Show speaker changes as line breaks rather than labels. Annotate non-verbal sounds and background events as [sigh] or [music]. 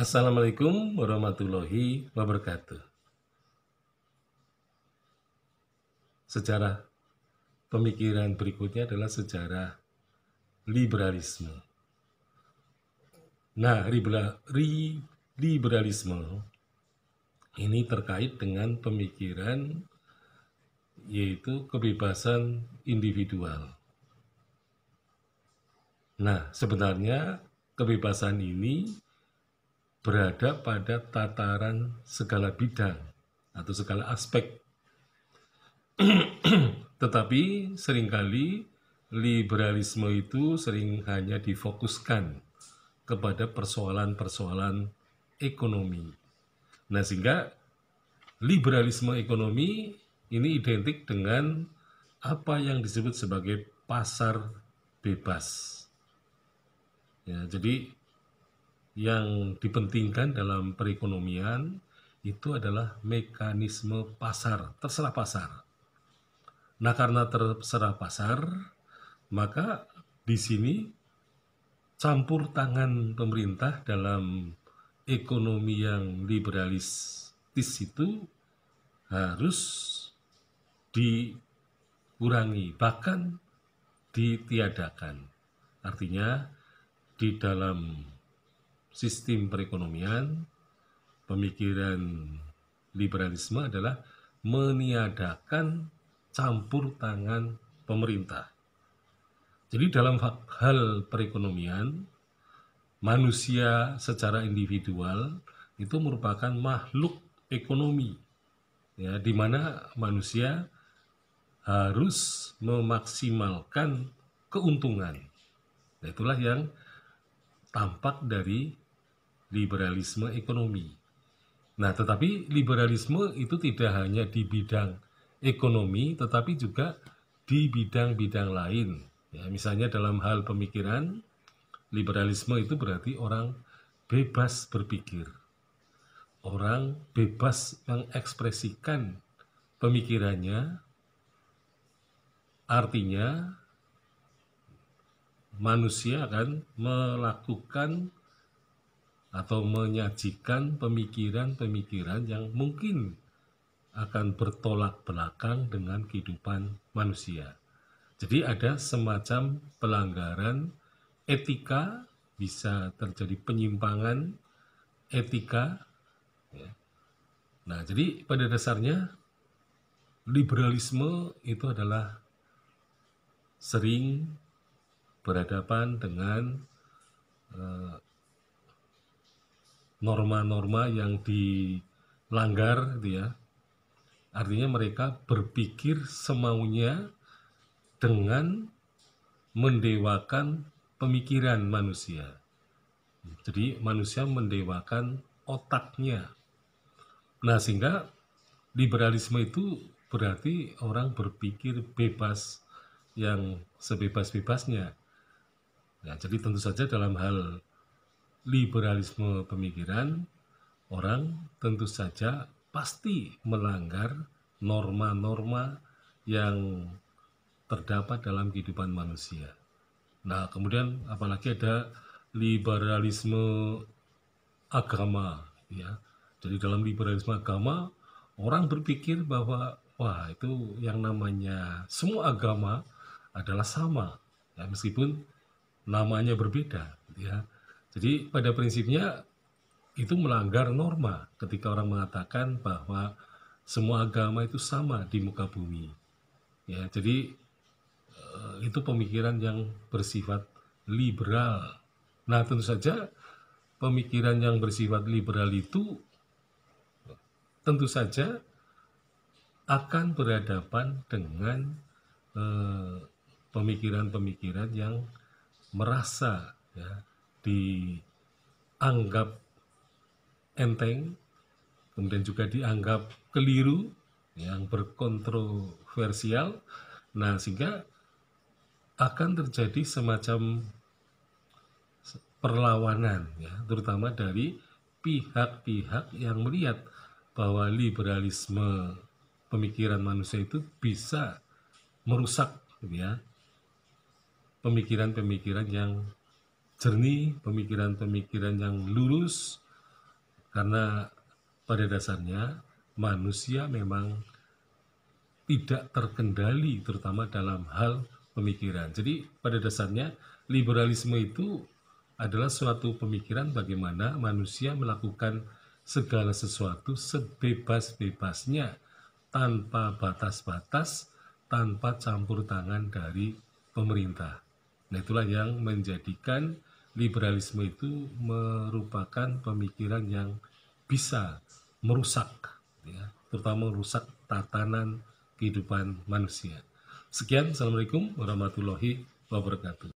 Assalamualaikum warahmatullahi wabarakatuh. Sejarah pemikiran berikutnya adalah sejarah liberalisme. Nah, liberalisme ini terkait dengan pemikiran yaitu kebebasan individual. Nah, sebenarnya kebebasan ini berada pada tataran segala bidang atau segala aspek. [clears throat] Tetapi seringkali liberalisme itu sering hanya difokuskan kepada persoalan-persoalan ekonomi. Nah, sehingga liberalisme ekonomi ini identik dengan apa yang disebut sebagai pasar bebas. Ya, jadi yang dipentingkan dalam perekonomian itu adalah mekanisme pasar, terserah pasar. Nah, karena terserah pasar, maka di sini campur tangan pemerintah dalam ekonomi yang liberalistis itu harus dikurangi, bahkan ditiadakan. Artinya, di dalam sistem perekonomian, pemikiran liberalisme adalah meniadakan campur tangan pemerintah. Jadi dalam hal perekonomian, manusia secara individual itu merupakan makhluk ekonomi, ya, di mana manusia harus memaksimalkan keuntungan. Nah, itulah yang tampak dari liberalisme ekonomi. Nah, tetapi liberalisme itu tidak hanya di bidang ekonomi, tetapi juga di bidang-bidang lain. Ya, misalnya dalam hal pemikiran, liberalisme itu berarti orang bebas berpikir. Orang bebas mengekspresikan pemikirannya, artinya manusia akan melakukan atau menyajikan pemikiran-pemikiran yang mungkin akan bertolak belakang dengan kehidupan manusia. Jadi ada semacam pelanggaran etika, bisa terjadi penyimpangan etika. Ya. Nah, jadi pada dasarnya liberalisme itu adalah sering berhadapan dengan eh, norma-norma eh, yang dilanggar gitu ya artinya mereka berpikir semaunya dengan mendewakan pemikiran manusia jadi manusia mendewakan otaknya nah sehingga liberalisme itu berarti orang berpikir bebas yang sebebas-bebasnya Ya, jadi tentu saja dalam hal liberalisme pemikiran, orang tentu saja pasti melanggar norma-norma yang terdapat dalam kehidupan manusia. Nah, kemudian apalagi ada liberalisme agama, ya. Jadi dalam liberalisme agama, orang berpikir bahwa wah itu yang namanya semua agama adalah sama, ya meskipun namanya berbeda gitu ya jadi pada prinsipnya itu melanggar norma ketika orang mengatakan bahwa semua agama itu sama di muka bumi ya jadi eh, itu pemikiran yang bersifat liberal nah tentu saja pemikiran yang bersifat liberal itu tentu saja akan berhadapan dengan eh, pemikiran-pemikiran eh, pemikiran -pemikiran yang merasa ya, dianggap enteng, kemudian juga dianggap keliru, yang berkontroversial, nah sehingga akan terjadi semacam perlawanan, ya, terutama dari pihak-pihak yang melihat bahwa liberalisme pemikiran manusia itu bisa merusak, ya, pemikiran-pemikiran yang jernih, pemikiran-pemikiran yang lurus, karena pada dasarnya manusia memang tidak terkendali, terutama dalam hal pemikiran. Jadi, pada dasarnya liberalisme itu adalah suatu pemikiran bagaimana manusia melakukan segala sesuatu sebebas-bebasnya tanpa batas-batas, tanpa campur tangan dari pemerintah. Nah itulah yang menjadikan liberalisme itu merupakan pemikiran yang bisa merusak, ya, terutama merusak tatanan kehidupan manusia. Sekian, Assalamualaikum warahmatullahi wabarakatuh.